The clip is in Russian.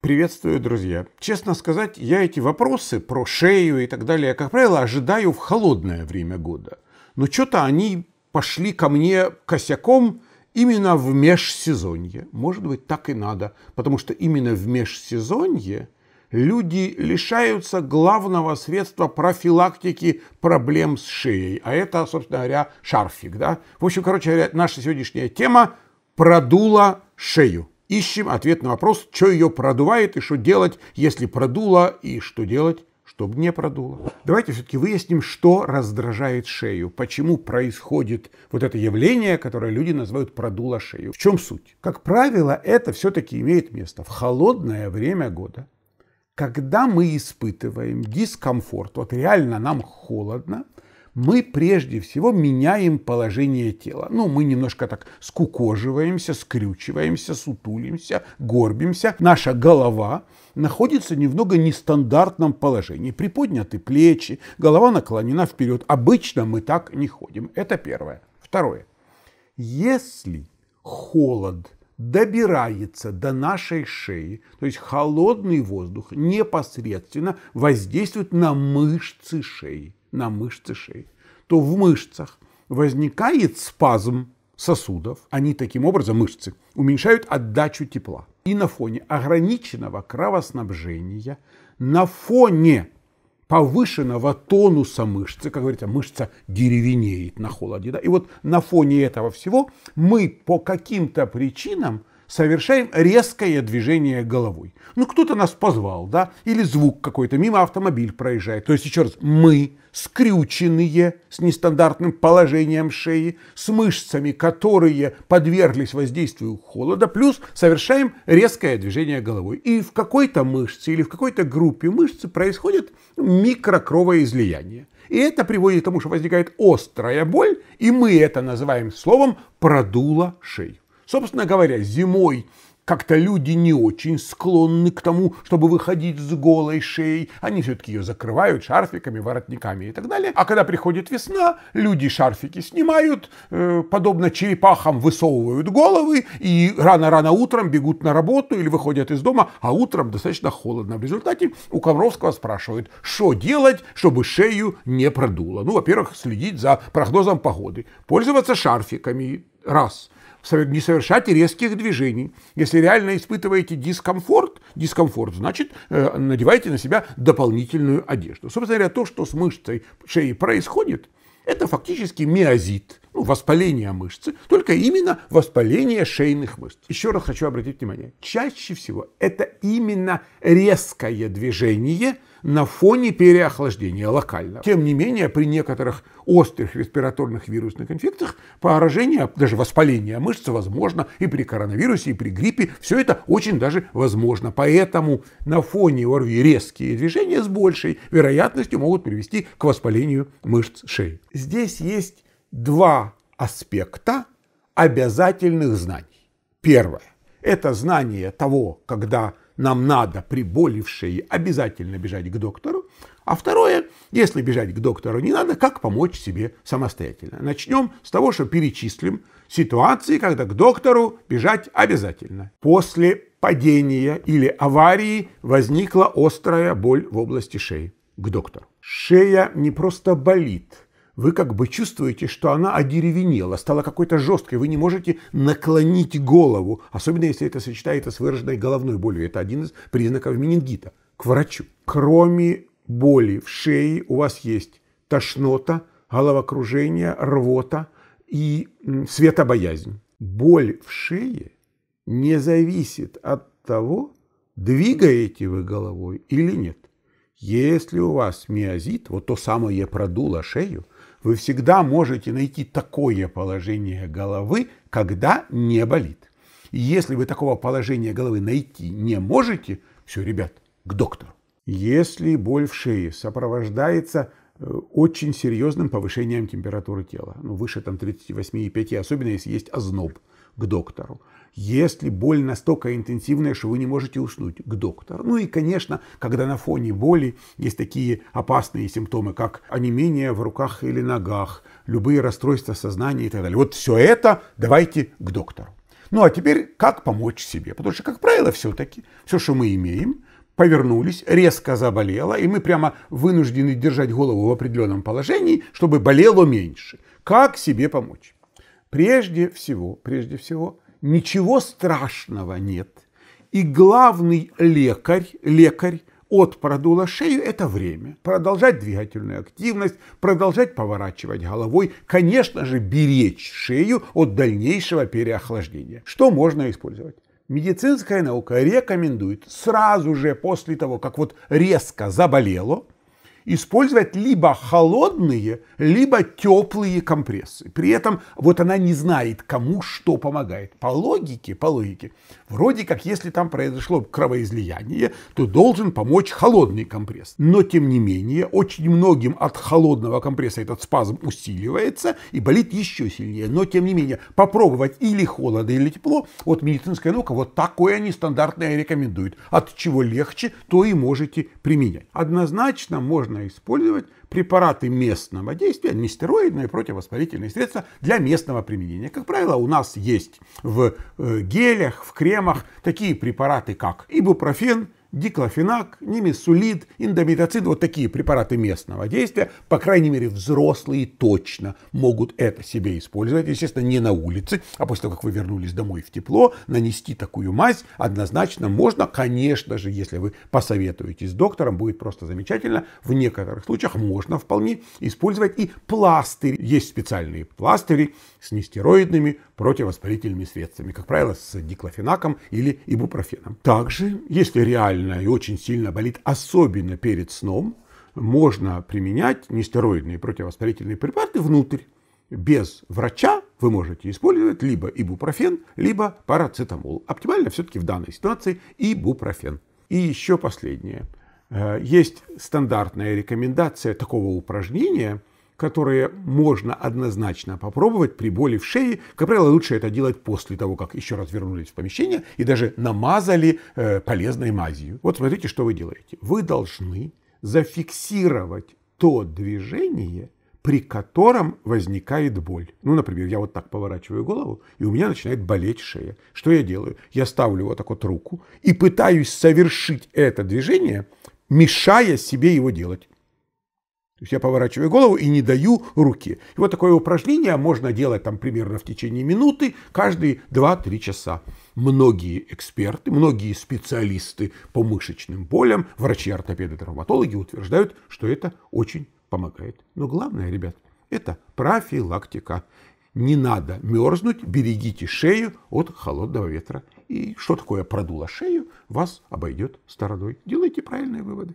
Приветствую, друзья. Честно сказать, я эти вопросы про шею и так далее, как правило, ожидаю в холодное время года. Но что-то они пошли ко мне косяком именно в межсезонье. Может быть, так и надо, потому что именно в межсезонье люди лишаются главного средства профилактики проблем с шеей. А это, собственно говоря, шарфик. Да? В общем, короче говоря, наша сегодняшняя тема продула шею. Ищем ответ на вопрос, что ее продувает и что делать, если продуло, и что делать, чтобы не продуло. Давайте все-таки выясним, что раздражает шею, почему происходит вот это явление, которое люди называют продуло шею. В чем суть? Как правило, это все-таки имеет место в холодное время года, когда мы испытываем дискомфорт, вот реально нам холодно, мы прежде всего меняем положение тела. Ну, мы немножко так скукоживаемся, скрючиваемся, сутулимся, горбимся. Наша голова находится в немного нестандартном положении. Приподняты плечи, голова наклонена вперед. Обычно мы так не ходим. Это первое. Второе. Если холод добирается до нашей шеи, то есть холодный воздух непосредственно воздействует на мышцы шеи на мышцы шеи, то в мышцах возникает спазм сосудов, они таким образом, мышцы, уменьшают отдачу тепла. И на фоне ограниченного кровоснабжения, на фоне повышенного тонуса мышцы, как говорится, мышца деревенеет на холоде. Да? И вот на фоне этого всего мы по каким-то причинам – совершаем резкое движение головой. Ну, кто-то нас позвал, да, или звук какой-то, мимо автомобиль проезжает. То есть, еще раз, мы скрюченные с нестандартным положением шеи, с мышцами, которые подверглись воздействию холода, плюс совершаем резкое движение головой. И в какой-то мышце или в какой-то группе мышц происходит микрокровоизлияние. И это приводит к тому, что возникает острая боль, и мы это называем словом «продуло шею». Собственно говоря, зимой как-то люди не очень склонны к тому, чтобы выходить с голой шеей. Они все-таки ее закрывают шарфиками, воротниками и так далее. А когда приходит весна, люди шарфики снимают, э, подобно черепахам высовывают головы и рано-рано утром бегут на работу или выходят из дома, а утром достаточно холодно. В результате у Комровского спрашивают, что делать, чтобы шею не продуло. Ну, во-первых, следить за прогнозом погоды, пользоваться шарфиками, раз – не совершать резких движений. Если реально испытываете дискомфорт, дискомфорт значит э, надевайте на себя дополнительную одежду. Собственно говоря, то, что с мышцей шеи происходит, это фактически миозит – ну, воспаления мышцы, только именно воспаление шейных мышц. Еще раз хочу обратить внимание, чаще всего это именно резкое движение на фоне переохлаждения локально. Тем не менее, при некоторых острых респираторных вирусных инфекциях поражение, даже воспаление мышцы возможно и при коронавирусе, и при гриппе. Все это очень даже возможно. Поэтому на фоне ОРВИ резкие движения с большей вероятностью могут привести к воспалению мышц шеи. Здесь есть два аспекта обязательных знаний. Первое – это знание того, когда нам надо, приболевшие, обязательно бежать к доктору. А второе, если бежать к доктору не надо, как помочь себе самостоятельно. Начнем с того, что перечислим ситуации, когда к доктору бежать обязательно. После падения или аварии возникла острая боль в области шеи. К доктору. Шея не просто болит, вы как бы чувствуете, что она одеревенела, стала какой-то жесткой, вы не можете наклонить голову, особенно если это сочетается с выраженной головной болью. Это один из признаков менингита. К врачу. Кроме боли в шее у вас есть тошнота, головокружение, рвота и светобоязнь. Боль в шее не зависит от того, двигаете вы головой или нет. Если у вас миозит, вот то самое продуло шею – вы всегда можете найти такое положение головы, когда не болит. И если вы такого положения головы найти не можете, все, ребят, к доктору. Если боль в шее сопровождается э, очень серьезным повышением температуры тела, ну, выше там 38,5, особенно если есть озноб, к доктору если боль настолько интенсивная, что вы не можете уснуть, к доктору. Ну и, конечно, когда на фоне боли есть такие опасные симптомы, как онемение в руках или ногах, любые расстройства сознания и так далее. Вот все это давайте к доктору. Ну а теперь как помочь себе? Потому что, как правило, все-таки все, что мы имеем, повернулись, резко заболело, и мы прямо вынуждены держать голову в определенном положении, чтобы болело меньше. Как себе помочь? Прежде всего, прежде всего, ничего страшного нет. И главный лекарь, лекарь от продула шею – это время. Продолжать двигательную активность, продолжать поворачивать головой, конечно же, беречь шею от дальнейшего переохлаждения. Что можно использовать? Медицинская наука рекомендует сразу же после того, как вот резко заболело – использовать либо холодные, либо теплые компрессы. При этом вот она не знает, кому что помогает. По логике, по логике, вроде как если там произошло кровоизлияние, то должен помочь холодный компресс. Но тем не менее, очень многим от холодного компресса этот спазм усиливается и болит еще сильнее. Но тем не менее, попробовать или холодно, или тепло, вот медицинская наука вот такое они стандартное рекомендуют. От чего легче, то и можете применять. Однозначно можно можно использовать препараты местного действия, нестероидные противовоспалительные средства для местного применения. Как правило, у нас есть в э, гелях, в кремах такие препараты, как ибупрофен, диклофенак, немесулид, индомитоцид, вот такие препараты местного действия, по крайней мере, взрослые точно могут это себе использовать. Естественно, не на улице, а после того, как вы вернулись домой в тепло, нанести такую мазь однозначно можно. Конечно же, если вы посоветуетесь с доктором, будет просто замечательно. В некоторых случаях можно вполне использовать и пластырь. Есть специальные пластыри с нестероидными противовоспалительными средствами, как правило, с диклофенаком или ибупрофеном. Также, если реально сильно и очень сильно болит, особенно перед сном, можно применять нестероидные противовоспалительные препараты внутрь. Без врача вы можете использовать либо ибупрофен, либо парацетамол. Оптимально все-таки в данной ситуации ибупрофен. И еще последнее. Э, есть стандартная рекомендация такого упражнения, которые можно однозначно попробовать при боли в шее. Как правило, лучше это делать после того, как еще раз вернулись в помещение и даже намазали э, полезной мазью. Вот смотрите, что вы делаете. Вы должны зафиксировать то движение, при котором возникает боль. Ну, например, я вот так поворачиваю голову, и у меня начинает болеть шея. Что я делаю? Я ставлю вот так вот руку и пытаюсь совершить это движение, мешая себе его делать. То есть я поворачиваю голову и не даю руки. И вот такое упражнение можно делать там примерно в течение минуты каждые 2-3 часа. Многие эксперты, многие специалисты по мышечным болям, врачи, ортопеды, травматологи утверждают, что это очень помогает. Но главное, ребят, это профилактика. Не надо мерзнуть, берегите шею от холодного ветра. И что такое продуло шею, вас обойдет стороной. Делайте правильные выводы.